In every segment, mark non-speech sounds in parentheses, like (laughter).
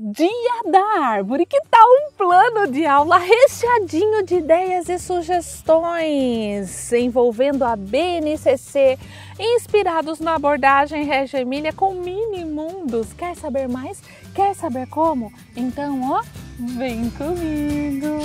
Dia da Árvore. Que tal um plano de aula recheadinho de ideias e sugestões envolvendo a BNCC, inspirados na abordagem Regia Emília com mini mundos? Quer saber mais? Quer saber como? Então, ó, vem comigo!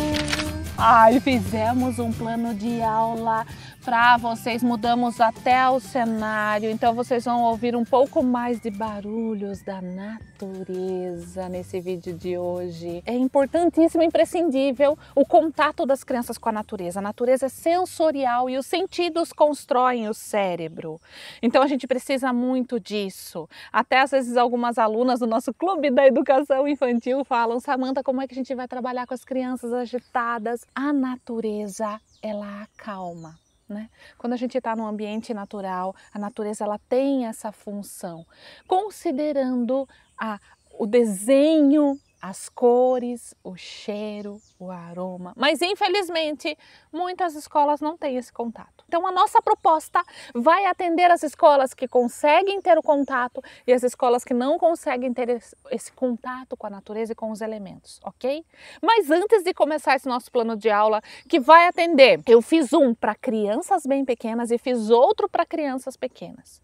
Ai, fizemos um plano de aula para vocês. Mudamos até o cenário, então vocês vão ouvir um pouco mais de barulhos da natureza nesse vídeo de hoje. É importantíssimo, imprescindível o contato das crianças com a natureza. A natureza é sensorial e os sentidos constroem o cérebro. Então a gente precisa muito disso. Até às vezes algumas alunas do nosso clube da educação infantil falam: Samanta, como é que a gente vai trabalhar com as crianças agitadas? A natureza ela acalma. Né? Quando a gente está num ambiente natural, a natureza ela tem essa função. Considerando a, o desenho as cores, o cheiro, o aroma. Mas infelizmente, muitas escolas não têm esse contato. Então a nossa proposta vai atender as escolas que conseguem ter o contato e as escolas que não conseguem ter esse contato com a natureza e com os elementos, OK? Mas antes de começar esse nosso plano de aula que vai atender, eu fiz um para crianças bem pequenas e fiz outro para crianças pequenas.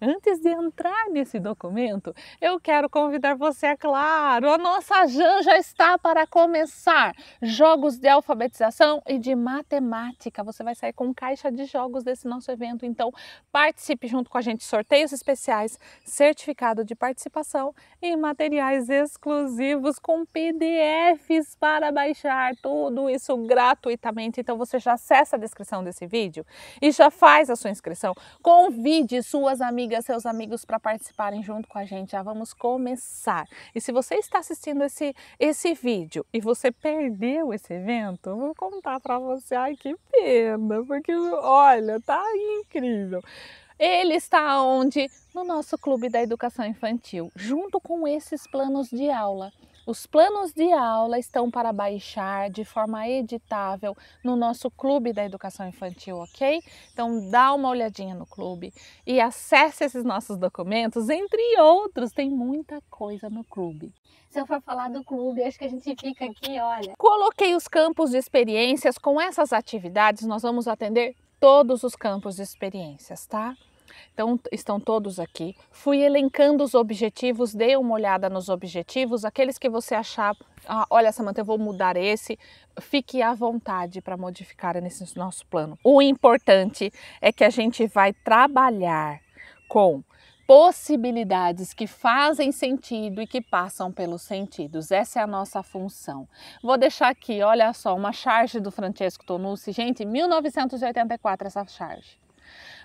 Antes de entrar nesse documento, eu quero convidar você, é claro, a nossa Jan já está para começar. Jogos de alfabetização e de matemática. Você vai sair com caixa de jogos desse nosso evento, então participe junto com a gente. Sorteios especiais, certificado de participação e materiais exclusivos com PDFs para baixar. Tudo isso gratuitamente. Então você já acessa a descrição desse vídeo e já faz a sua inscrição. Convide suas amigas, seus amigos para participarem junto com a gente. Já vamos começar. E se você está assistindo esse, esse vídeo e você perdeu esse evento, eu vou contar para você. Ai, que pena, porque olha, tá incrível. Ele está onde? No nosso Clube da Educação Infantil, junto com esses planos de aula. Os planos de aula estão para baixar de forma editável no nosso clube da educação infantil, ok? Então dá uma olhadinha no clube e acesse esses nossos documentos, entre outros, tem muita coisa no clube. Se eu for falar do clube, acho que a gente fica aqui, olha. Coloquei os campos de experiências, com essas atividades nós vamos atender todos os campos de experiências, tá? Então, estão todos aqui. Fui elencando os objetivos, dei uma olhada nos objetivos, aqueles que você achar, ah, olha, Samanta, eu vou mudar esse. Fique à vontade para modificar nesse nosso plano. O importante é que a gente vai trabalhar com possibilidades que fazem sentido e que passam pelos sentidos. Essa é a nossa função. Vou deixar aqui, olha só, uma charge do Francesco Tonucci. Gente, 1984 essa charge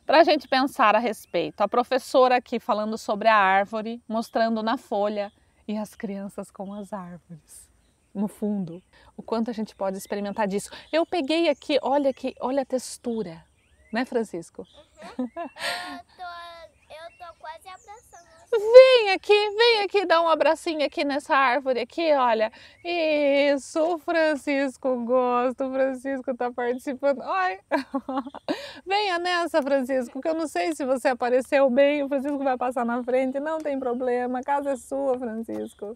para a gente pensar a respeito. A professora aqui falando sobre a árvore, mostrando na folha e as crianças com as árvores. No fundo, o quanto a gente pode experimentar disso. Eu peguei aqui, olha aqui, olha a textura, né, Francisco? Uhum. (laughs) vem aqui, vem aqui, dá um abracinho aqui nessa árvore aqui, olha. Isso, o Francisco gosta, o Francisco tá participando. Ai, (laughs) venha nessa, Francisco, que eu não sei se você apareceu bem, o Francisco vai passar na frente, não tem problema, a casa é sua, Francisco.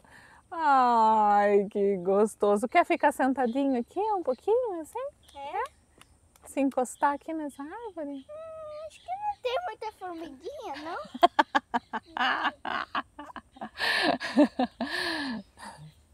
Ai, que gostoso. Quer ficar sentadinho aqui um pouquinho, assim? É? Se encostar aqui nessa árvore? Hum acho que não tem muita formiguinha, não? (laughs) (laughs)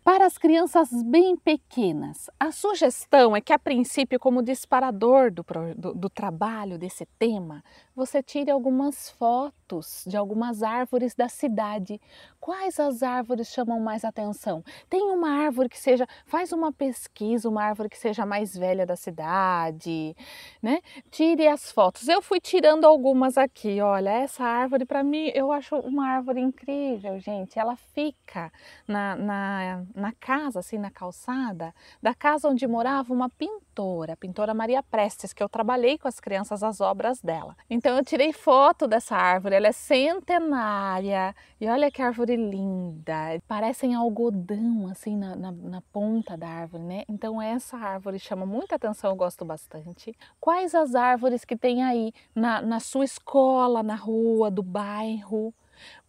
Para as crianças bem pequenas, a sugestão é que, a princípio, como disparador do, do, do, trabalho desse tema, você tire algumas fotos de algumas árvores da cidade. Quais as árvores chamam mais atenção? Tem uma árvore que seja, faz uma pesquisa, uma árvore que seja mais velha da cidade, né? Tire as fotos. Eu fui tirando algumas aqui. Olha, essa árvore, para mim, eu acho uma árvore incrível, gente. Ela fica na, na na casa, assim, na calçada, da casa onde morava uma pintora, a pintora Maria Prestes, que eu trabalhei com as crianças as obras dela. Então eu tirei foto dessa árvore, ela é centenária e olha que árvore linda, parecem algodão, assim, na, na, na ponta da árvore, né? Então essa árvore chama muita atenção, eu gosto bastante. Quais as árvores que tem aí na, na sua escola, na rua, do bairro?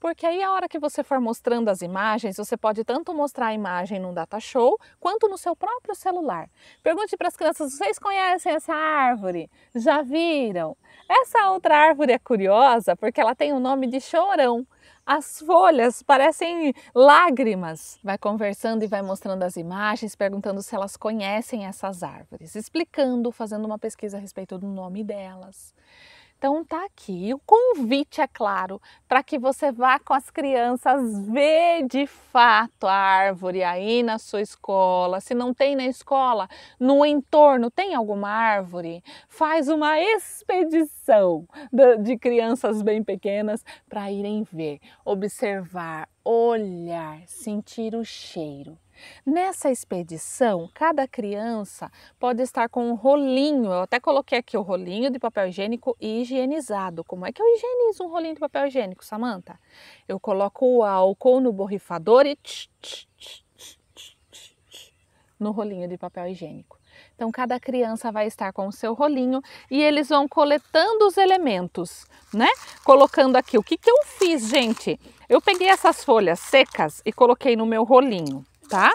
Porque aí a hora que você for mostrando as imagens, você pode tanto mostrar a imagem num data show quanto no seu próprio celular. Pergunte para as crianças: "Vocês conhecem essa árvore? Já viram?" Essa outra árvore é curiosa porque ela tem o nome de chorão. As folhas parecem lágrimas. Vai conversando e vai mostrando as imagens, perguntando se elas conhecem essas árvores, explicando, fazendo uma pesquisa a respeito do nome delas. Então tá aqui o convite, é claro, para que você vá com as crianças ver de fato a árvore aí na sua escola. Se não tem na escola, no entorno tem alguma árvore? Faz uma expedição de crianças bem pequenas para irem ver, observar, olhar, sentir o cheiro. Nessa expedição, cada criança pode estar com um rolinho. Eu até coloquei aqui o rolinho de papel higiênico higienizado. Como é que eu higienizo um rolinho de papel higiênico, Samanta? Eu coloco o álcool no borrifador e tch, tch, tch, no rolinho de papel higiênico. Então, cada criança vai estar com o seu rolinho e eles vão coletando os elementos, né? Colocando aqui. O que, que eu fiz, gente? Eu peguei essas folhas secas e coloquei no meu rolinho tá?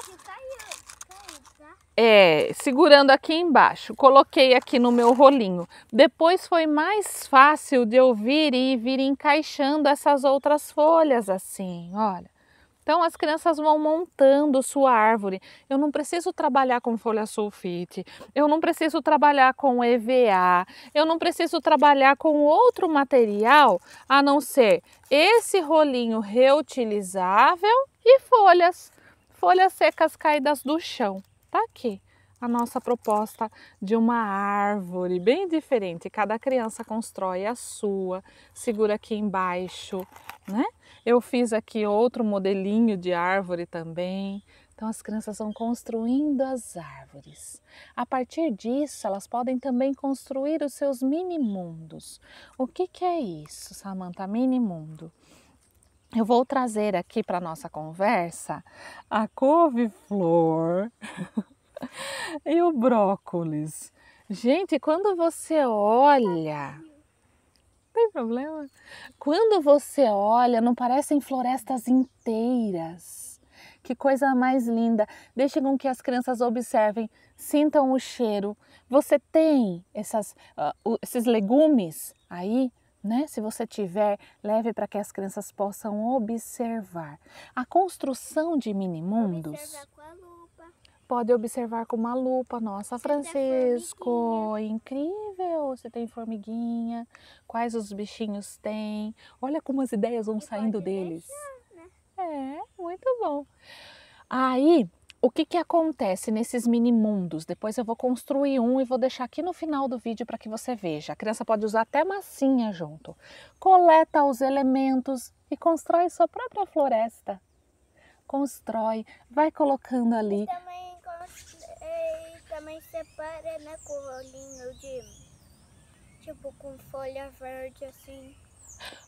É, segurando aqui embaixo, coloquei aqui no meu rolinho. Depois foi mais fácil de eu vir e vir encaixando essas outras folhas assim, olha. Então as crianças vão montando sua árvore. Eu não preciso trabalhar com folha sulfite, eu não preciso trabalhar com EVA, eu não preciso trabalhar com outro material a não ser esse rolinho reutilizável e folhas folhas secas caídas do chão. Tá aqui a nossa proposta de uma árvore bem diferente. Cada criança constrói a sua, segura aqui embaixo, né? Eu fiz aqui outro modelinho de árvore também. Então as crianças vão construindo as árvores. A partir disso, elas podem também construir os seus mini mundos. O que, que é isso, Samantha? Mini mundo? eu vou trazer aqui para nossa conversa a couve-flor (laughs) e o brócolis. Gente, quando você olha, tem problema? Quando você olha, não parecem florestas inteiras. Que coisa mais linda! Deixe com que as crianças observem, sintam o cheiro. Você tem essas, uh, esses legumes aí né? Se você tiver, leve para que as crianças possam observar. A construção de minimundos. mundos Pode observar com uma lupa. Nossa, você Francisco, incrível! Você tem formiguinha. Quais os bichinhos tem? Olha como as ideias vão e saindo deles. Deixar, né? É, muito bom. Aí o que, que acontece nesses mini mundos? Depois eu vou construir um e vou deixar aqui no final do vídeo para que você veja. A criança pode usar até massinha junto. Coleta os elementos e constrói sua própria floresta. Constrói, vai colocando ali. também, constrói, também separa, né, com rolinho de. Tipo, com folha verde assim.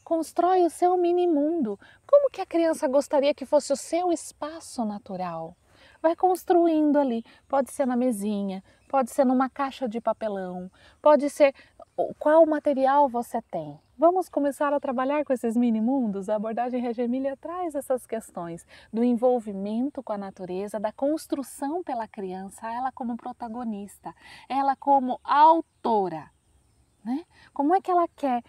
Constrói o seu mini mundo. Como que a criança gostaria que fosse o seu espaço natural? vai construindo ali. Pode ser na mesinha, pode ser numa caixa de papelão, pode ser qual material você tem. Vamos começar a trabalhar com esses mini mundos? A abordagem Regemília traz essas questões do envolvimento com a natureza, da construção pela criança, ela como protagonista, ela como autora. Né? Como é que ela quer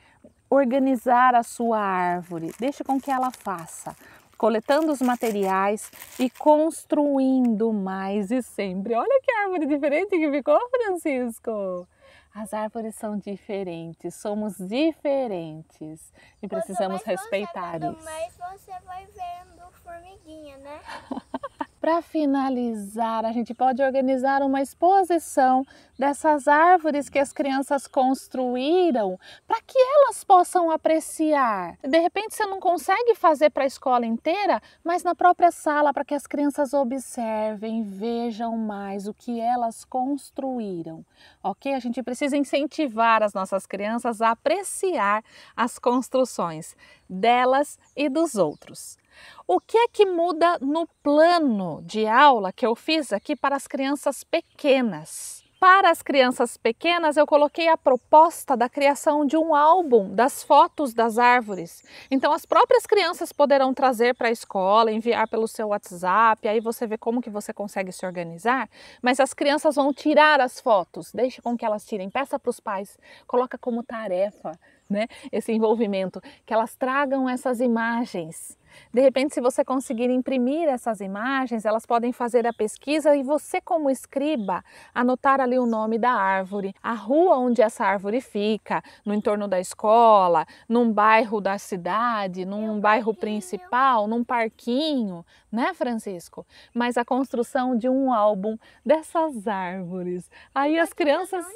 organizar a sua árvore? Deixe com que ela faça coletando os materiais e construindo mais e sempre. Olha que árvore diferente que ficou, Francisco! As árvores são diferentes, somos diferentes e precisamos respeitar isso. Mas você vai vendo formiguinha, né? (laughs) para finalizar, a gente pode organizar uma exposição dessas árvores que as crianças construíram para que elas possam apreciar. De repente você não consegue fazer para a escola inteira, mas na própria sala para que as crianças observem, vejam mais o que elas construíram. OK? A gente precisa incentivar as nossas crianças a apreciar as construções delas e dos outros. O que é que muda no plano de aula que eu fiz aqui para as crianças pequenas? Para as crianças pequenas, eu coloquei a proposta da criação de um álbum das fotos das árvores. Então, as próprias crianças poderão trazer para a escola, enviar pelo seu WhatsApp, aí você vê como que você consegue se organizar. Mas as crianças vão tirar as fotos, deixe com que elas tirem, peça para os pais, coloca como tarefa né, esse envolvimento, que elas tragam essas imagens. De repente, se você conseguir imprimir essas imagens, elas podem fazer a pesquisa e você, como escriba, anotar ali o nome da árvore, a rua onde essa árvore fica, no entorno da escola, num bairro da cidade, num é bairro principal, num parquinho, né, Francisco? Mas a construção de um álbum dessas árvores. Aí as crianças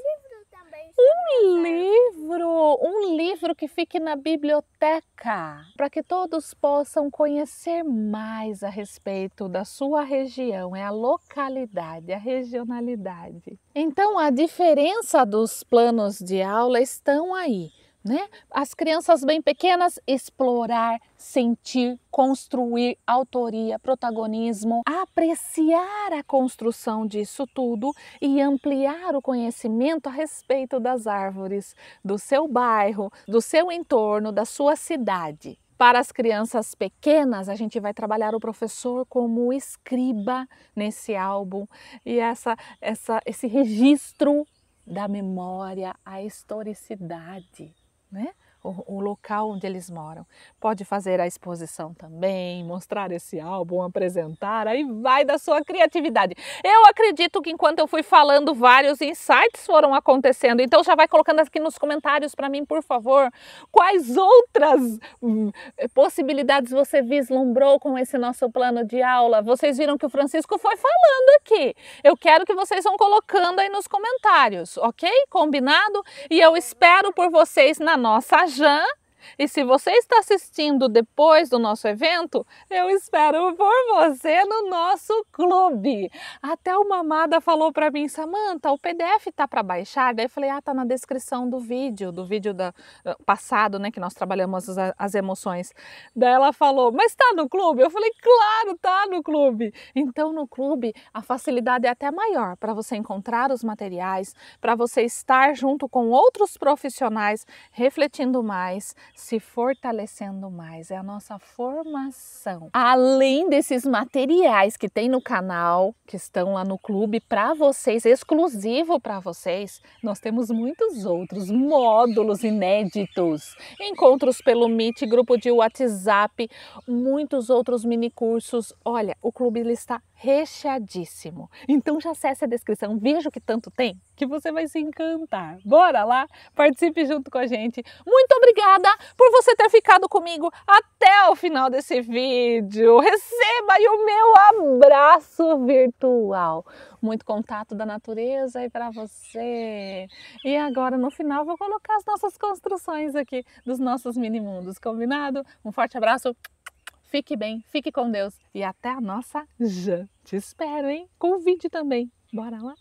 um livro, um livro que fique na biblioteca, para que todos possam conhecer mais a respeito da sua região, é a localidade, a regionalidade. Então, a diferença dos planos de aula estão aí né? As crianças bem pequenas, explorar, sentir, construir autoria, protagonismo, apreciar a construção disso tudo e ampliar o conhecimento a respeito das árvores, do seu bairro, do seu entorno, da sua cidade. Para as crianças pequenas, a gente vai trabalhar o professor como escriba nesse álbum e essa, essa, esse registro da memória, a historicidade né? o, local onde eles moram. Pode fazer a exposição também, mostrar esse álbum, apresentar, aí vai da sua criatividade. Eu acredito que enquanto eu fui falando, vários insights foram acontecendo. Então já vai colocando aqui nos comentários para mim, por favor, quais outras hum, eh, possibilidades você vislumbrou com esse nosso plano de aula. Vocês viram que o Francisco foi falando aqui. Eu quero que vocês vão colocando aí nos comentários, ok? Combinado? E eu espero por vocês na nossa że E se você está assistindo depois do nosso evento, eu espero por você no nosso clube. Até uma amada falou para mim, Samanta, o PDF tá para baixar. Daí eu falei, ah, tá na descrição do vídeo, do vídeo da, ah, passado, né, que nós trabalhamos as, as emoções. Daí ela falou, mas tá no clube? Eu falei, claro, tá no clube. Então no clube a facilidade é até maior para você encontrar os materiais, para você estar junto com outros profissionais refletindo mais se fortalecendo mais. É a nossa formação. Além desses materiais que tem no canal, que estão lá no clube para vocês, exclusivo para vocês, nós temos muitos outros módulos inéditos, encontros pelo Meet, grupo de WhatsApp, muitos outros mini cursos. Olha, o clube ele está recheadíssimo. Então já acesse a descrição, veja o que tanto tem, que você vai se encantar. Bora lá, participe junto com a gente. Muito obrigada por você ter ficado comigo até o final desse vídeo. Receba aí o meu abraço virtual. Muito contato da natureza aí para você. E agora no final vou colocar as nossas construções aqui dos nossos mini mundos, combinado? Um forte abraço. Fique bem, fique com Deus e até a nossa já. Te espero, hein? Convide também. Bora lá?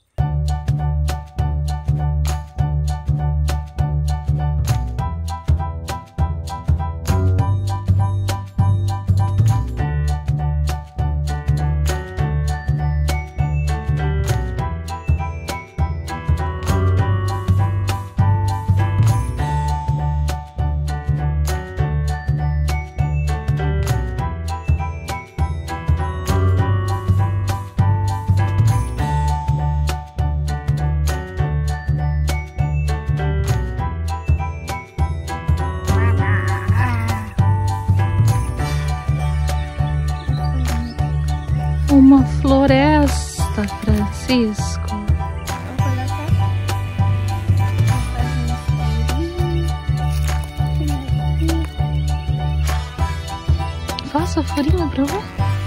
Доброго.